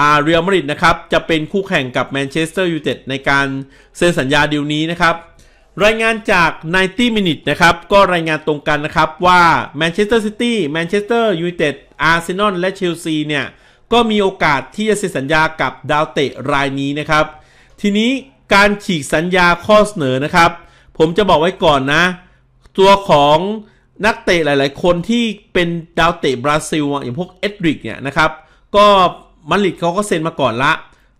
อาเรียมริดนะครับ จะเป็นคู่แข่งกับแมนเชสเตอร์ยูไนเต็ดในการเซ็นสัญญาดีลนี้นะครับ รายงานจาก 90 minutes นะครับก็รายงานตรงกันนะครับว่าแมนเชสเตอร์ซิตี้แมนเชสเตอร์ยูไนเต็ดอาร์เซนอลและเชลซีเนี่ยก็มีโอกาสที่จะเซ็นสัญญากับดาวเตะรายนี้นะครับทีนี้การฉีกสัญญาข้อเสนอนะครับ ผมจะบอกไว้ก่อนนะ ตัวของนักเตะหลาย ๆ คนที่เป็นดาวเตะบราซิล อย่างพวกเอ็ดริกเนี่ยนะครับก็มาริดเขาก็เซ็นมาก่อนละ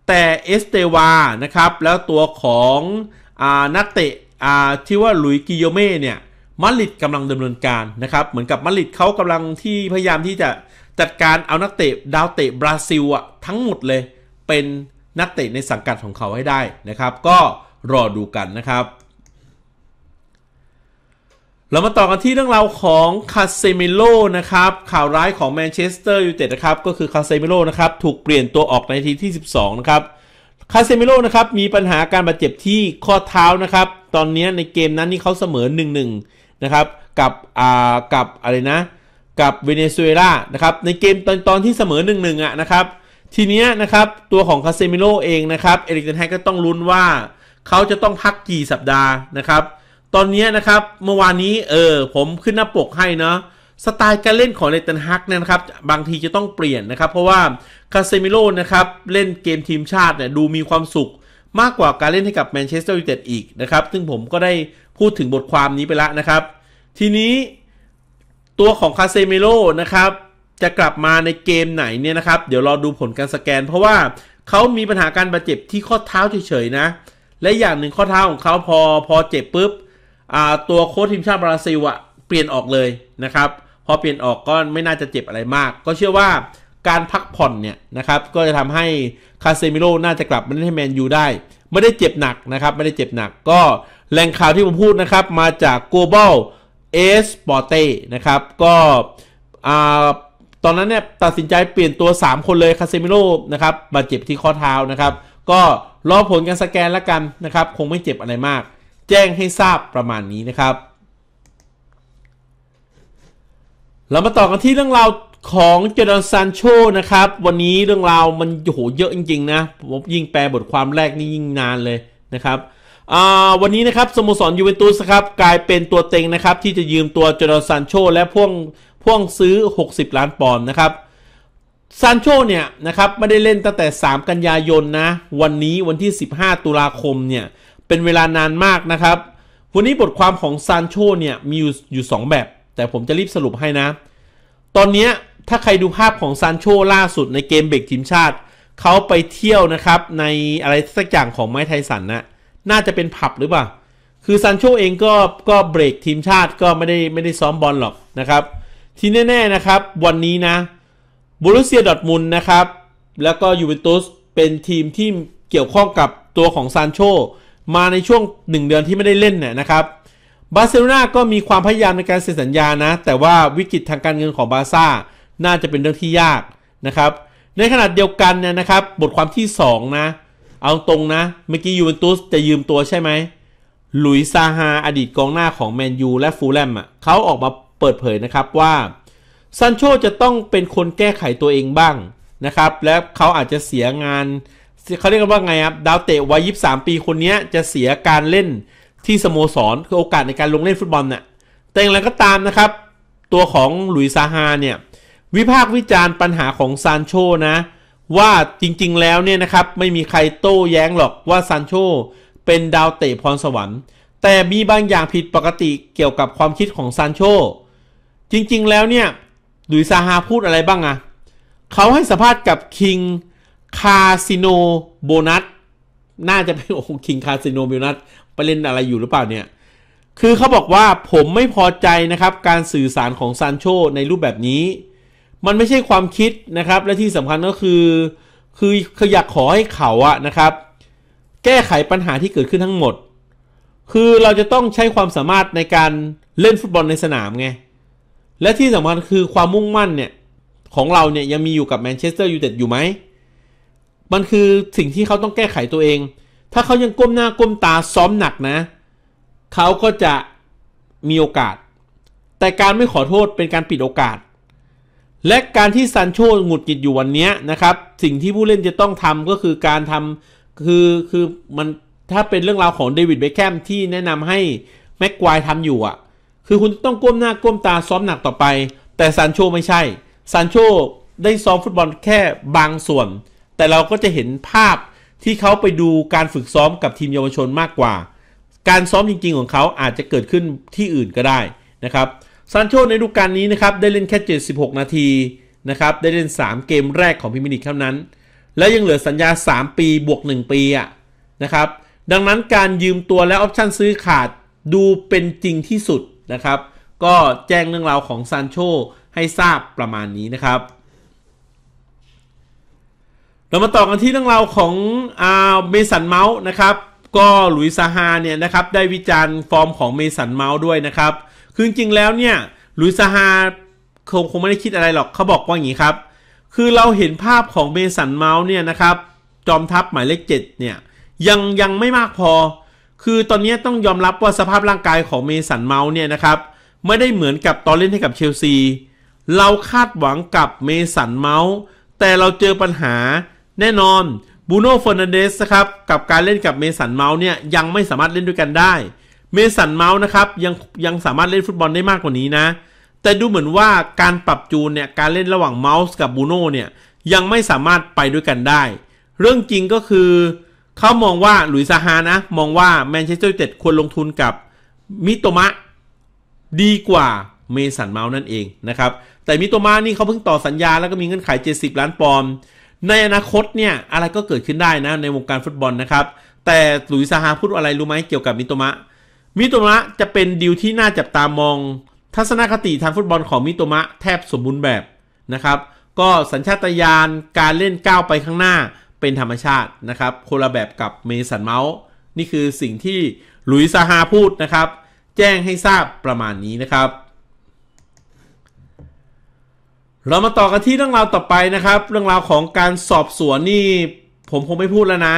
แต่เอสเตวานะครับ แล้วตัวของอนักเตะที่ว่าลุยกิโยเม่เนี่ยมาริดกำลังดำเนินการนะครับเหมือนกับมาริดเขากำลังที่พยายามที่จะจัดการเอานักเตะดาวเตะบราซิลอะทั้งหมดเลยเป็นนักเตะในสังกัดของเขาให้ได้นะครับ ก็รอดูกันนะครับ เรามาต่อกันที่เรื่องราวของคาเซมิโลนะครับ ข่าวร้ายของแมนเชสเตอร์ยูไนเต็ดนะครับก็คือคาเซมิโลนะครับ ถูกเปลี่ยนตัวออกในทีที่ 12นะครับคาเซมิโลนะครับ มีปัญหาการบาดเจ็บที่ข้อเท้านะครับ ตอนนี้ในเกมนั้นนี่เขาเสมอ1-1นะครับ กับอ่ากับ อะไรนะ กับเวเนซุเอลานะครับในเกมตอนตอนที่เสมอ 1-1อ่ะนะครับทีเนี้ยนะครับ ตัวของคาเซมิโลเองนะครับเอริกเทนแฮกก็ต้องลุ้นว่าเขาจะต้องพักกี่สัปดาห์นะครับ ตอนนี้นะครับ เมื่อวานนี้เออผมขึ้นหน้าปกให้เนาะสไตล์การเล่นของเลตันฮักเนี่ยนะครับ บางทีจะต้องเปลี่ยนนะครับ เพราะว่าคาเซมิโลนะครับ เล่นเกมทีมชาติเนี่ยดูมีความสุขมากกว่าการเล่นให้กับแมนเชสเตอร์ยูไนเต็ดอีกนะครับ ซึ่งผมก็ได้พูดถึงบทความนี้ไปแล้วนะครับ ทีนี้ตัวของคาเซมิโลนะครับจะกลับมาในเกมไหนเนี่ยนะครับเดี๋ยวรอดูผลการสแกน เพราะว่าเขามีปัญหาการบาดเจ็บที่ข้อเท้าเฉยๆนะและอย่างหนึ่งข้อเท้าของเขาพอพอเจ็บปุ๊บตัวโค้ชทีมชาติบราซิลอะเปลี่ยนออกเลยนะครับพอเปลี่ยนออกก็ไม่น่าจะเจ็บอะไรมากก็เชื่อว่าการพักผ่อนเนี่ยนะครับ ก็จะทำให้คาเซมิโร่น่าจะกลับมาเล่นให้แมนยูได้ ไม่ได้เจ็บหนักนะครับ ไม่ได้เจ็บหนัก ก็แหล่งข่าวที่ผมพูดนะครับมาจาก Global e s p o r t e นะครับก็อ่าตอนนั้นเนี่ยตัดสินใจเปลี่ยนตัว 3 คนเลยคาเซมิโร่นะครับบาดเจ็บที่ข้อเท้านะครับก็รอผลการสแกนแล้วกันนะครับคงไม่เจ็บอะไรมาก แจ้งให้ทราบประมาณนี้นะครับ เรามาต่อกันที่เรื่องราวของเจดอนซานโชนะครับ วันนี้เรื่องราวมันโหเยอะจริงๆ นะผมยิ่งแปลบทความแรกนี่ยิ่งนานเลยนะครับวันนี้นะครับสโมสรยูเวนตุสครับ กลายเป็นตัวเต็งนะครับที่จะยืมตัวเจดอนซานโชและพ่วงพ่วงซื้อ 60 ล้านปอนด์นะครับซานโชเนี่ยนะครับ ไม่ได้เล่นตั้งแต่ 3 กันยายนนะ วันนี้วันที่ 15 ตุลาคมเนี่ย เป็นเวลานานมากนะครับ วันนี้บทความของซานโชเนี่ย มีอยู่อ2แบบ แต่ผมจะรีบสรุปให้นะ ตอนนี้ถ้าใครดูภาพของซานโชล่าสุดในเกมเบรกทีมชาติ เขาไปเที่ยวนะครับในอะไรสักอย่างของไม้ไทสันนะน่าจะเป็นผับหรือเปล่า คือซานโชเองก็ก็เบรกทีมชาติก็ไม่ได้ไม่ได้ซ้อมบอลหรอกนะครับที่แน่ ๆ นะครับ วันนี้นะบรุเซียดอทมุลนะครับ แล้วก็ยูเวนตุสเป็นทีมที่เกี่ยวข้องกับตัวของซานโชมาในช่วง 1 เดือนที่ไม่ได้เล่นเนี่ยนะครับ บาร์เซโลนาก็มีความพยายามในการเซ็นสัญญานะ แต่ว่าวิกฤตทางการเงินของบาซ่าน่าจะเป็นเรื่องที่ยากนะครับในขณะเดียวกันเนี่ยนะครับ บทความที่ 2 นะ เอาตรงนะ เมื่อกี้ยูเวนตุสจะยืมตัวใช่ไหมหลุยซาฮาอดีตกองหน้าของแมนยูและฟูลแลมอ่ะเขาออกมาเปิดเผยนะครับว่าซันโชจะต้องเป็นคนแก้ไขตัวเองบ้าง นะครับและเขาอาจจะเสียงานเขาเรียกว่าไงครับ ดาวเตะวัยยีสามปีคนนี้จะเสียการเล่นที่สโมสรคือโอกาสในการลงเล่นฟุตบอลนะ่ยแต่อย่างไรก็ตามนะครับ ตัวของหลุยซาฮาเนี่ย วิพากษ์วิจารณ์ปัญหาของซานโชนะ ว่าจริงๆ แล้วเนี่ยนะครับไม่มีใครโต้แย้งหรอกว่าซานโชเป็นดาวเตะพรสวรรค์ แต่มีบางอย่างผิดปกติเกี่ยวกับความคิดของซานโชจริงๆ แล้วเนี่ยดุยซาฮาพูดอะไรบ้างอะเขาให้สัมภาษณ์กับคิงคาสิโนโบนัสน่าจะเป็นโอ้คิงคาสิโนโบนัสไปเล่นอะไรอยู่หรือเปล่าเนี่ย คือเขาบอกว่าผมไม่พอใจนะครับ การสื่อสารของซานโชในรูปแบบนี้ มันไม่ใช่ความคิดนะครับ และที่สำคัญก็คือคือเขาอยากขอให้เขาอะนะครับ แก้ไขปัญหาที่เกิดขึ้นทั้งหมด คือเราจะต้องใช้ความสามารถในการเล่นฟุตบอลในสนามไงและที่สำคัญคือความมุ่งมั่นเนี่ย ของเราเนี่ยยังมีอยู่กับแมนเชสเตอร์ยูไนเต็ดอยู่ไหม มันคือสิ่งที่เขาต้องแก้ไขตัวเอง ถ้าเขายังก้มหน้าก้มตาซ้อมหนักนะเขาก็จะมีโอกาส แต่การไม่ขอโทษเป็นการปิดโอกาส และการที่ซันโชหงุดหงิดอยู่วันนี้นะครับ สิ่งที่ผู้เล่นจะต้องทำก็คือการทำคือคือมันถ้าเป็นเรื่องราวของเดวิดเบคแฮมที่แนะนำให้แม็กควายทำอยู่อะ่ะคือคุณต้องก้มหน้าก้มตาซ้อมหนักต่อไป แต่ซานโชไม่ใช่ ซานโชได้ซ้อมฟุตบอลแค่บางส่วน แต่เราก็จะเห็นภาพที่เขาไปดูการฝึกซ้อมกับทีมเยาวชนมากกว่า การซ้อมจริงๆ ของเขาอาจจะเกิดขึ้นที่อื่นก็ได้นะครับ ซานโชในฤดูกาลนี้นะครับได้เล่นแค่ 76 นาทีนะครับได้เล่น 3 เกมแรกของพิมลิกเท่านั้น และยังเหลือสัญญา 3 ปีบวก1ปีอ่ะนะครับ ดังนั้นการยืมตัวและออปชั่นซื้อขาดดูเป็นจริงที่สุดนะครับ ก็แจ้งเรื่องราวของซานโชให้ทราบประมาณนี้นะครับ เรามาต่อกันที่เรื่องราวของเมสันเมาส์นะครับ ก็หลุยซาฮาเนี่ยนะครับได้วิจารณ์ฟอร์มของเมสันเมาส์ด้วยนะครับ คือจริงแล้วเนี่ยหลุยซาฮาคงคงไม่ได้คิดอะไรหรอกเขาบอกว่าอย่างนี้ครับ คือเราเห็นภาพของเมสันเมาส์เนี่ยนะครับจอมทัพหมายเลข7เนี่ยยังยังไม่มากพอคือตอนนี้ต้องยอมรับว่าสภาพร่างกายของเมสันเมาส์เนี่ยนะครับไม่ได้เหมือนกับตอนเล่นให้กับเชลซี เราคาดหวังกับเมสันเมาส์แต่เราเจอปัญหาแน่นอนบูโน่เฟอร์นันเดสครับกับการเล่นกับเมสันเมาส์เนี่ยยังไม่สามารถเล่นด้วยกันได้ เมสันเมาส์นะครับยังยังสามารถเล่นฟุตบอลได้มากกว่านี้นะ แต่ดูเหมือนว่าการปรับจูนเนี่ยการเล่นระหว่างเมาส์กับบูโน่เนี่ยยังไม่สามารถไปด้วยกันได้ เรื่องจริงก็คือเขามองว่า หลุยซาฮานะมองว่าแมนเชสเตอร์ยูไนเต็ดควรลงทุนกับมิโตมะดีกว่าเมสันเมาส์นั่นเองนะครับ แต่มิโตมะนี่เขาเพิ่งต่อสัญญา แล้วก็มีเงื่อนไข70 ล้านปอนด์ในอนาคตเนี่ย อะไรก็เกิดขึ้นได้นะ ในวงการฟุตบอลนะครับ แต่หลุยส์ซาฮาพูดอะไรรู้ไหมเกี่ยวกับมิโตมะ มิโตมะจะเป็นดีลที่น่าจับตามองทัศนคติทางฟุตบอลของมิโตมะแทบสมบูรณ์แบบนะครับ ก็สัญชาตญาณการเล่นก้าวไปข้างหน้าเป็นธรรมชาติ นะครับคนละแบบกับเมสันเมาส์ นี่คือสิ่งที่หลุยซาฮาพูดนะครับ แจ้งให้ทราบประมาณนี้นะครับ เรามาต่อกันที่เรื่องราวต่อไปนะครับ เรื่องราวของการสอบสวนนี่ผมคงไม่พูดแล้วนะ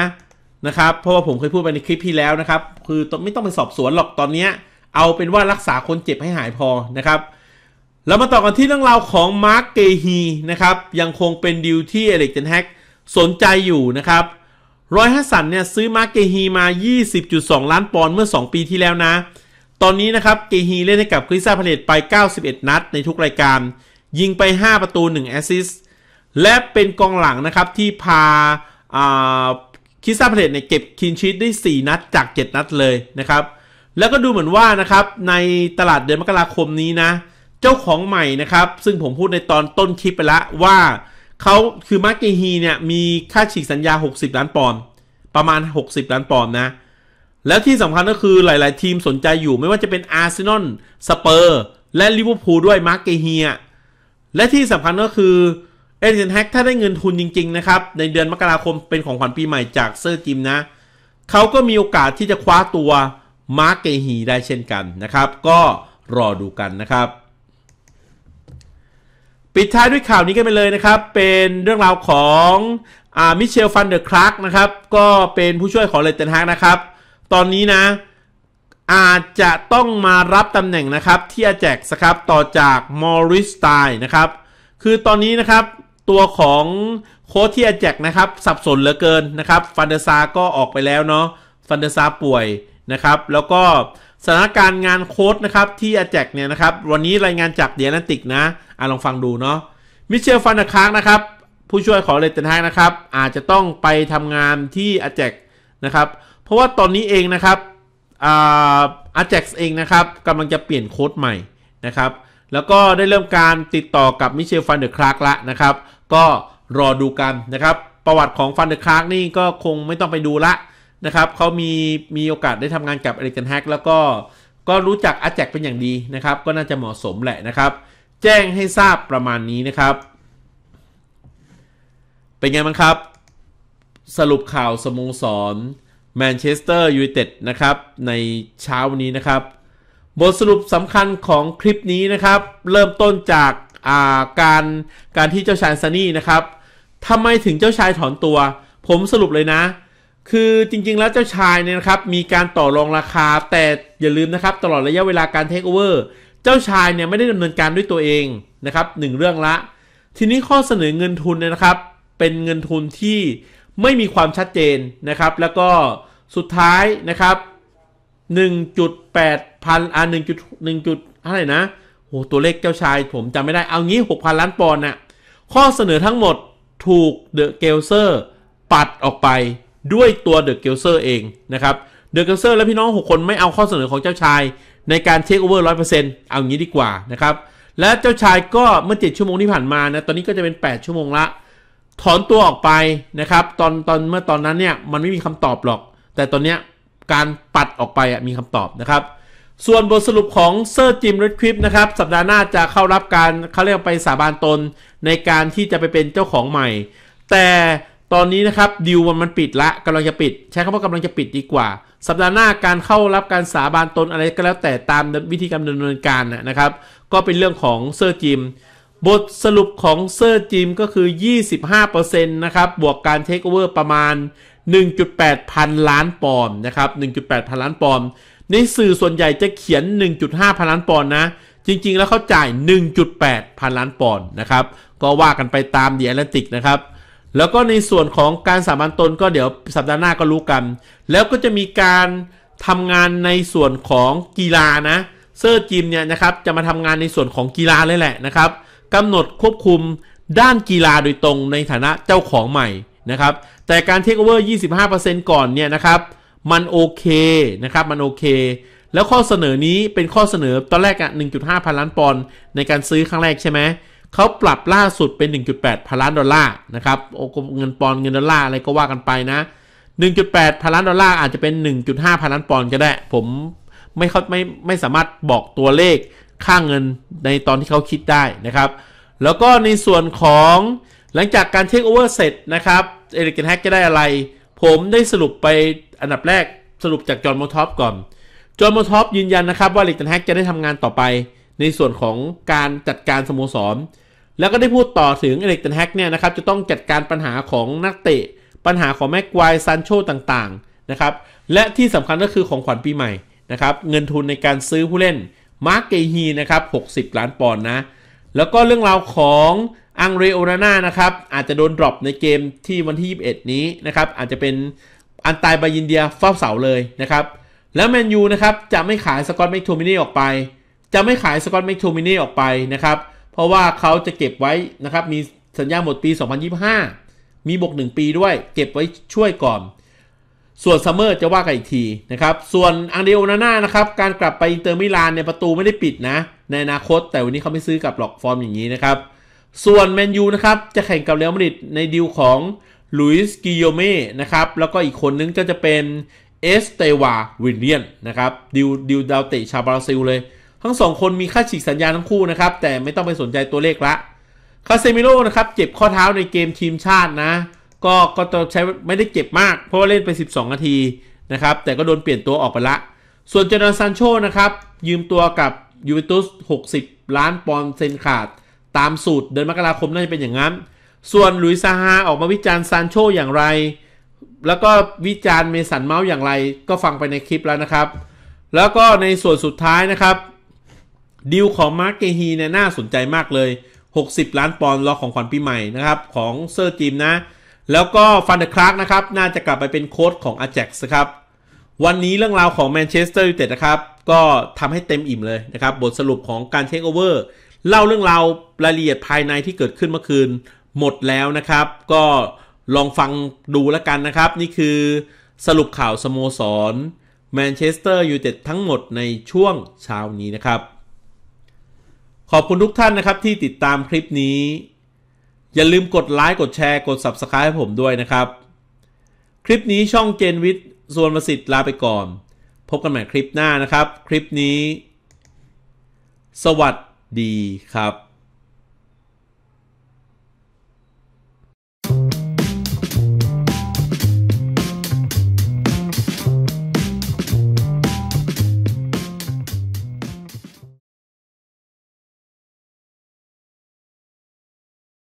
นะครับ เพราะว่าผมเคยพูดไปในคลิปที่แล้วนะครับคือไม่ต้องไปสอบสวนหรอกตอนนี้เอาเป็นว่ารักษาคนเจ็บให้หายพอนะครับเรามาต่อกันที่เรื่องราวของมาร์กเกฮีนะครับยังคงเป็นดิวที่เอเล็กเจนแฮกสนใจอยู่นะครับรอยฮัสันเนี่ยซื้อมาเกฮีมา 20.2 ล้านปอนด์เมื่อ 2 ปีที่แล้วนะ ตอนนี้นะครับเกฮีเล่นให้กับคริสซาพเลตไป 91 นัดในทุกรายการ ยิงไป 5 ประตู 1 แอสซิสต์และเป็นกองหลังนะครับที่พาคริสซาพเลตเนี่ยเก็บคินชีตได้ 4 นัดจาก 7 นัดเลยนะครับ แล้วก็ดูเหมือนว่านะครับในตลาดเดือนมกราคมนี้นะเจ้าของใหม่นะครับซึ่งผมพูดในตอนต้นคลิปไปละว่าเขาคือมาร์กเกฮีเนี่ยมีค่าฉีกสัญญา 60 ล้านปอนด์ประมาณ 60 ล้านปอนด์นะ แล้วที่สำคัญก็คือหลายๆทีมสนใจอยู่ไม่ว่าจะเป็นอาร์เซนอลสเปอร์และลิเวอร์พูลด้วยมาร์กเกฮีและที่สำคัญก็คือเอเจนแฮกถ้าได้เงินทุนจริงๆนะครับในเดือนมกราคมเป็นของขวัญปีใหม่จากเซอร์จิมนะเขาก็มีโอกาสที่จะคว้าตัวมาร์กเกฮีได้เช่นกันนะครับ ก็รอดูกันนะครับปิดท้ายด้วยข่าวนี้กันไปเลยนะครับ เป็นเรื่องราวของอมิเชลฟันเดอร์คลาร์กนะครับก็เป็นผู้ช่วยของเลตเทนฮากนะครับ ตอนนี้นะอาจจะต้องมารับตำแหน่งนะครับ ที่อาแจกสครับต่อจากมอริสตายนะครับคือตอนนี้นะครับตัวของโค้ชที่อาแจกนะครับสับสนเหลือเกินนะครับฟันเดอร์ซาก็ออกไปแล้วเนาะฟันเดอร์ซาป่วยนะครับ แล้วก็สถานการณ์งานโค้ดนะครับที่อาแจกเนี่ยนะครับวันนี้รายงานจากเดียนติกนะอ่าลองฟังดูเนาะมิเชลฟันคาร์กนะครับผู้ช่วยของเลตัทนไฮนะครับ อาจจะต้องไปทำงานที่อาแจกนะครับ เพราะว่าตอนนี้เองนะครับอาแจกเองนะครับกำลังจะเปลี่ยนโค้ดใหม่นะครับแล้วก็ได้เริ่มการติดต่อกับมิเชลฟันเดอร์คลาร์กละนะครับ ก็รอดูกันนะครับประวัติของฟันเดอร์คลาร์กนี่ก็คงไม่ต้องไปดูละนะครับเขามีมีโอกาสได้ทำงานกับเ m e r i c a n Hack แล้วก็ก็รู้จักอาแจกเป็นอย่างดีนะครับ ก็น่าจะเหมาะสมแหละนะครับ แจ้งให้ทราบประมาณนี้นะครับ เป็นไงบ้างครับ สรุปข่าวสโมสรแมนเชสเตอร์ยูไนเต็ดนะครับ ในเช้านี้นะครับ บทสรุปสำคัญของคลิปนี้นะครับ เริ่มต้นจากาการการที่เจ้าชายซันนี่นะครับทำไมถึงเจ้าชายถอนตัว ผมสรุปเลยนะคือจริงๆแล้วเจ้าชายเนี่ยนะครับ มีการต่อรองราคา แต่อย่าลืมนะครับตลอดระยะเวลาการเทคโอเวอร์ เจ้าชายเนี่ยไม่ได้ดำเนินการด้วยตัวเองนะครับหนึ่งเรื่องละ ทีนี้ข้อเสนอเงินทุนเนี่ยนะครับ เป็นเงินทุนที่ไม่มีความชัดเจนนะครับแล้วก็สุดท้ายนะครับ 1.8พันอ่า1.1จุดอะไรนะโหตัวเลขเจ้าชายผมจำไม่ได้เอางี้ 6,000 ล้านปอนด์นะ่ะข้อเสนอทั้งหมดถูกเดอะเกลเซอร์ปัดออกไปด้วยตัวเดอะเกลเซอร์เองนะครับ เดอะเกลเซอร์และพี่น้อง6คนไม่เอาข้อเสนอของเจ้าชาย ในการเทคโอเวอร์ร้อยเปอร์เซ็นต์เอางี้ดีกว่านะครับ และเจ้าชายก็เมื่อ7ชั่วโมงที่ผ่านมานะตอนนี้ก็จะเป็น 8 ชั่วโมงละถอนตัวออกไปนะครับตอนตอนเมื่อตอนนั้นเนี่ยมันไม่มีคำตอบหรอก แต่ตอนเนี้ยการปัดออกไปมีคำตอบนะครับ ส่วนบทสรุปของเซอร์จิมริดคลิปนะครับสัปดาห์หน้าจะเข้ารับการเขาเรียกไปสาบานตนในการที่จะไปเป็นเจ้าของใหม่ แต่ตอนนี้นะครับดิวมันปิดละกำลังจะปิดใช้คำว่ากำลังจะปิดดีกว่า สัปดาห์หน้าการเข้ารับการสาบานตนอะไรก็แล้วแต่ตามวิธีการดำเนินการนะครับ ก็เป็นเรื่องของเซอร์จิมบทสรุปของเซอร์จิมก็คือ 25%นะครับบวกการเทคโอเวอร์ประมาณ 1.8 พันล้านปอนด์นะครับ 1.8 พันล้านปอนด์ในสื่อส่วนใหญ่จะเขียน 1.5 พันล้านปอนด์นะ จริงๆ แล้วเขาจ่าย 1.8 พันล้านปอนด์นะครับ ก็ว่ากันไปตามเดียร์แลนติกนะครับแล้วก็ในส่วนของการสามัญตนก็เดี๋ยวสัปดาห์หน้าก็รู้กัน แล้วก็จะมีการทำงานในส่วนของกีฬานะเซอร์จิมเนี่ยนะครับจะมาทำงานในส่วนของกีฬาเลยแหละนะครับกำหนดควบคุมด้านกีฬาโดยตรงในฐานะเจ้าของใหม่นะครับแต่การเทคโอเวอร์ยีก่อนเนี่ยนะครับมันโอเคนะครับมันโอเค แล้วข้อเสนอนี้เป็นข้อเสนอตอนแรกอ่ะ1.5พันล้านปอนด์ในการซื้อครั้งแรกใช่ไหมเขาปรับล่าสุดเป็น 1.8พันล้านดอลลาร์นะครับ โอ้เงินปอนเงินดอลลาร์อะไรก็ว่ากันไปนะ 1.8พันล้านดอลลาร์อาจจะเป็น 1.5พันล้านปอนก็ได้ ผมไม่เขาไม่ไม่สามารถบอกตัวเลขค่างเงินในตอนที่เขาคิดได้นะครับ แล้วก็ในส่วนของหลังจากการเทคโอเวอร์เสร็จนะครับเอริกินแฮกจะได้อะไร ผมได้สรุปไปอันดับแรกสรุปจากจอห์นมอท็อปก่อนจอห์นมอท็อปยืนยันนะครับว่าเอริกินแฮกจะได้ทำงานต่อไป ในส่วนของการจัดการสโมสรแล้วก็ได้พูดต่อถึงเอเล็กเทนแฮกเนี่ยนะครับจะต้องจัดการปัญหาของนักเตะปัญหาของแม็กไกวซันโชต่างๆนะครับและที่สำคัญก็คือของขวัญปีใหม่นะครับเงินทุนในการซื้อผู้เล่นมาร์กเกฮีนะครับ60 ล้านปอนด์นะแล้วก็เรื่องราวของอังเรโอนาน่านะครับอาจจะโดนดรอปในเกมที่วันที่21 นี้นะครับอาจจะเป็นอันตายบายินเดียฟ้าเสาเลยนะครับ แล้วแมนยูนะครับจะไม่ขายสกอตแมคโทมินี่ออกไป จะไม่ขายสกอตแมคโทมินี่ออกไปนะครับเพราะว่าเขาจะเก็บไว้นะครับมีสัญญาหมดปี 2025 มีบวก1 ปีด้วยเก็บไว้ช่วยก่อน ส่วนซัมเมอร์จะว่ากันอีกทีนะครับ ส่วนอังเดโอนาน่านะครับการกลับไปอินเตอร์มิลานเนี่ยประตูไม่ได้ปิดนะ ในอนาคตแต่วันนี้เขาไม่ซื้อกับหลอกฟอร์มอย่างนี้นะครับ ส่วนแมนยูนะครับจะแข่งกับเรอัลมาดริดในดีลของลุยส์กิโยเม่นะครับแล้วก็อีกคนนึงก็จะเป็นเอสเตวาวินเลียนนะครับดิวดิวดาวเตะชาวบราซิลเลยทั้งสองคนมีค่าฉีกสัญญาทั้งคู่นะครับ แต่ไม่ต้องไปสนใจตัวเลขละคาเซมิโร่นะครับเจ็บข้อเท้าในเกมทีมชาตินะ ก็ก็ใช้ไม่ได้เจ็บมาก เพราะว่าเล่นไป 12 นาทีนะครับ แต่ก็โดนเปลี่ยนตัวออกไปละส่วนเจนซันโชนะครับ ยืมตัวกับยูเวนตุส60 ล้านปอนด์เซนขาด ตามสูตรเดือนมกราคมน่าจะเป็นอย่างนั้นส่วนลุยซาฮาออกมาวิจารณ์ซานโชอย่างไร แล้วก็วิจารณ์เมสันเมาส์อย่างไร ก็ฟังไปในคลิปแล้วนะครับ แล้วก็ในส่วนสุดท้ายนะครับดีลของมาร์กเกฮีเนี่ยน่าสนใจมากเลย 60 ล้านปอนด์รอของขวัญปีใหม่นะครับ ของเซอร์จิมนะ แล้วก็ฟันเดอร์คลาร์กนะครับ น่าจะกลับไปเป็นโค้ชของอาแจ็กซ์ครับ วันนี้เรื่องราวของแมนเชสเตอร์ยูไนเต็ดนะครับ ก็ทำให้เต็มอิ่มเลยนะครับ บทสรุปของการเทคโอเวอร์ เล่าเรื่องราวรายละเอียดภายในที่เกิดขึ้นเมื่อคืน หมดแล้วนะครับ ก็ลองฟังดูแล้วกันนะครับ นี่คือสรุปข่าวสโมสรแมนเชสเตอร์ยูไนเต็ดทั้งหมดในช่วงเช้านี้นะครับขอบคุณทุกท่านนะครับที่ติดตามคลิปนี้ อย่าลืมกดไลค์กดแชร์กด Subscribe ให้ผมด้วยนะครับ คลิปนี้ช่องเจนวิทย์ส่วนประสิทธิ์ลาไปก่อน พบกันใหม่คลิปหน้านะครับ คลิปนี้ สวัสดีครับ